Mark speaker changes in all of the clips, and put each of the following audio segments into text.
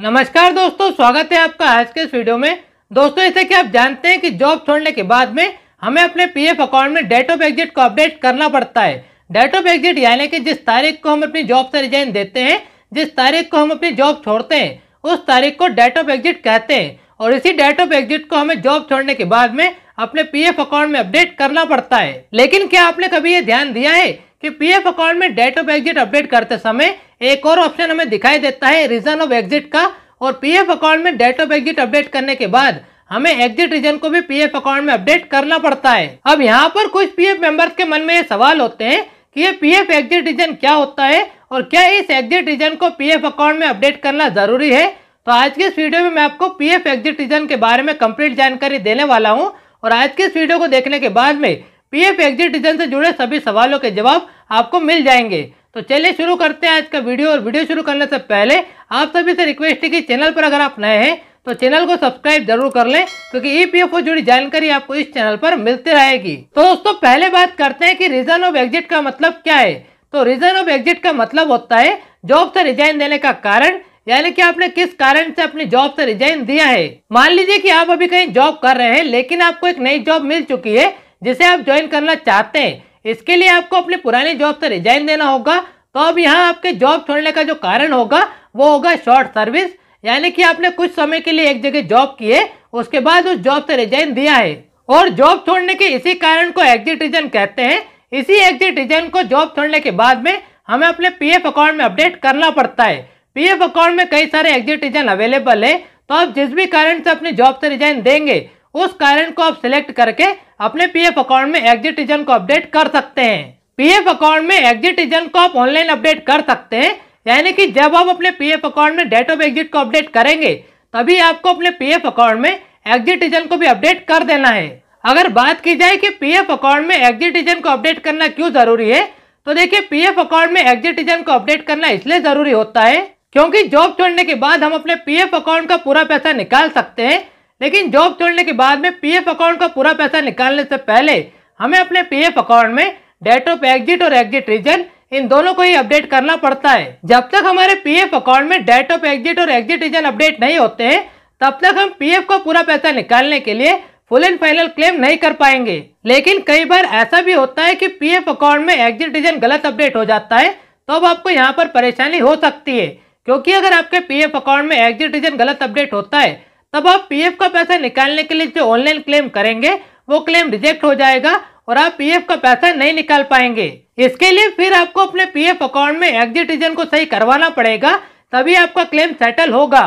Speaker 1: नमस्कार दोस्तों स्वागत है आपका आज के इस वीडियो में दोस्तों जैसे कि आप जानते हैं कि जॉब छोड़ने के बाद में हमें अपने पीएफ अकाउंट में डेट ऑफ एग्जिट को अपडेट करना पड़ता है डेट ऑफ एग्जिट यानी कि जिस तारीख को हम अपनी जॉब से रिजाइन देते हैं जिस तारीख को हम अपनी जॉब छोड़ते हैं उस तारीख को डेट ऑफ एग्जिट कहते हैं और इसी डेट ऑफ एग्जिट को हमें जॉब छोड़ने के बाद में अपने पी अकाउंट में अपडेट करना पड़ता है लेकिन क्या आपने कभी ये ध्यान दिया है कि पीएफ अकाउंट में डेट ऑफ एग्जिट अपडेट करते समय एक और ऑप्शन हमें दिखाई देता है रीजन ऑफ एग्जिट का और पीएफ अकाउंट में डेट ऑफ एग्जिट अपडेट करने के बाद हमें एग्जिट रीजन को भी पीएफ अकाउंट में अपडेट करना पड़ता है अब यहाँ पर कुछ पीएफ मेंबर्स के मन में ये सवाल होते हैं कि ये पीएफ एग्जिट रीजन क्या होता है और क्या इस एग्जिट रीजन को पीएफ अकाउंट में अपडेट करना जरूरी है तो आज के इस वीडियो में मैं आपको पीएफ एग्जिट रीजन के बारे में कंप्लीट जानकारी देने वाला हूँ और आज के इस वीडियो को देखने के बाद में पीएफ एग्जिट रिजन से जुड़े सभी सवालों के जवाब आपको मिल जाएंगे तो चलिए शुरू करते हैं आज का वीडियो और वीडियो शुरू करने से पहले आप सभी से रिक्वेस्ट है कि चैनल पर अगर आप नए हैं तो चैनल को सब्सक्राइब जरूर कर लें क्योंकि ईपीएफओ जुड़ी जानकारी आपको इस चैनल पर मिलती रहेगी तो दोस्तों पहले बात करते हैं कि रीजन ऑफ एग्जिट का मतलब क्या है तो रीजन ऑफ एग्जिट का मतलब होता है जॉब से रिजाइन देने का कारण यानी कि आपने किस कारण से अपनी जॉब से रिजाइन दिया है मान लीजिए कि आप अभी कहीं जॉब कर रहे हैं लेकिन आपको एक नई जॉब मिल चुकी है जिसे आप ज्वाइन करना चाहते हैं इसके लिए आपको अपने पुराने जॉब से रिजाइन देना होगा तो अब यहाँ आपके जॉब छोड़ने का जो कारण होगा वो होगा शॉर्ट सर्विस यानी कि आपने कुछ समय के लिए एक जगह जॉब की है उसके बाद उस जॉब से रिजाइन दिया है और जॉब छोड़ने के इसी कारण को एग्जिट रिजन कहते हैं इसी एग्जिट रिजन को जॉब छोड़ने के बाद में हमें अपने पीएफ अकाउंट में अपडेट करना पड़ता है पीएफ अकाउंट में कई सारे एग्जिट रिजन अवेलेबल है तो आप जिस भी कारण से अपने जॉब से रिजाइन देंगे उस कारण को आप सिलेक्ट करके अपने पीएफ अकाउंट में एग्जिट रिजन को अपडेट कर सकते हैं पीएफ अकाउंट में एग्जिट रिजन को आप ऑनलाइन अपडेट कर सकते हैं यानी कि जब आप अपने पीएफ अकाउंट में डेट ऑफ एग्जिट को अपडेट करेंगे तभी आपको अपने पीएफ अकाउंट में एग्जिट रिजन को भी अपडेट कर देना है अगर बात की जाए कि पीएफ अकाउंट में एग्जिट रिजन को अपडेट करना क्यों जरूरी है तो देखिए पीएफ अकाउंट में एग्जिट रिजन को अपडेट करना इसलिए जरूरी होता है क्योंकि जॉब छोड़ने के बाद हम अपने पीएफ अकाउंट का पूरा पैसा निकाल सकते हैं लेकिन जॉब छोड़ने के बाद में पीएफ अकाउंट का पूरा पैसा निकालने से पहले हमें अपने पीएफ अकाउंट में डेट ऑफ एग्जिट और एग्जिट रीजन इन दोनों को ही अपडेट करना पड़ता है जब तक हमारे पीएफ अकाउंट में डेट ऑफ एग्जिट और एग्जिट रीजन अपडेट नहीं होते हैं तब तक हम पीएफ का पूरा पैसा निकालने के लिए फुल एंड फाइनल क्लेम नहीं कर पाएंगे लेकिन कई बार ऐसा भी होता है कि पीएफ अकाउंट में एग्जिट रीजन गलत अपडेट हो जाता है तो अब आपको यहाँ पर परेशानी हो सकती है क्योंकि अगर आपके पीएफ अकाउंट में एग्जिट रीजन गलत अपडेट होता है तब आप पीएफ का पैसा निकालने के लिए जो ऑनलाइन क्लेम करेंगे वो क्लेम रिजेक्ट हो जाएगा और आप पीएफ का पैसा नहीं निकाल पाएंगे इसके लिए फिर आपको अपने पीएफ अकाउंट में एग्जिट रीजन को सही करवाना पड़ेगा तभी आपका क्लेम सेटल होगा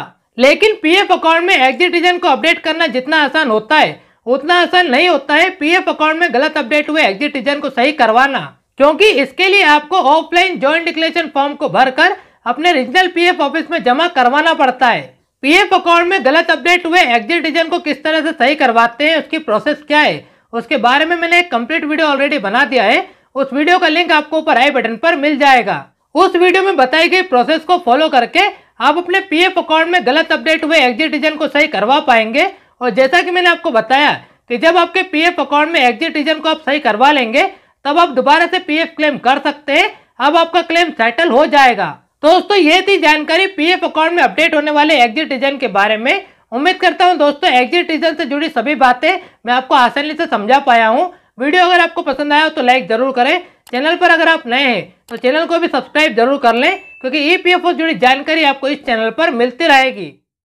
Speaker 1: लेकिन पीएफ अकाउंट में एग्जिट रीजन को अपडेट करना जितना आसान होता है उतना आसान नहीं होता है पीएफ अकाउंट में गलत अपडेट हुए एग्जिट रीजन को सही करवाना क्योंकि इसके लिए आपको ऑफलाइन ज्वाइंट डिक्लेरेशन फॉर्म को भरकर अपने रीजनल पीएफ ऑफिस में जमा करवाना पड़ता है पीएफ अकाउंट में गलत अपडेट हुए एग्जिट डिजन को किस तरह से सही करवाते हैं उसकी प्रोसेस क्या है उसके बारे में मैंने एक कंप्लीट वीडियो ऑलरेडी बना दिया है उस वीडियो का लिंक आपको ऊपर आई बटन पर मिल जाएगा उस वीडियो में बताई गई प्रोसेस को फॉलो करके आप अपने पीएफ अकाउंट में गलत अपडेट हुए एग्जिट डिजन को सही करवा पाएंगे और जैसा कि मैंने आपको बताया कि जब आपके पी अकाउंट में एग्जिट डिजन को आप सही करवा लेंगे तब आप दोबारा से पी क्लेम कर सकते हैं अब आपका क्लेम सेटल हो जाएगा तो दोस्तों ये थी जानकारी पीएफ अकाउंट में अपडेट होने वाले एग्जिट रीजन के बारे में उम्मीद करता हूँ दोस्तों एग्जिट रीजन से जुड़ी सभी बातें मैं आपको आसानी से समझा पाया हूँ वीडियो अगर आपको पसंद आया हो तो लाइक जरूर करें चैनल पर अगर आप नए हैं तो चैनल को भी सब्सक्राइब जरूर कर लें क्योंकि ई पी से जुड़ी जानकारी आपको इस चैनल पर मिलती रहेगी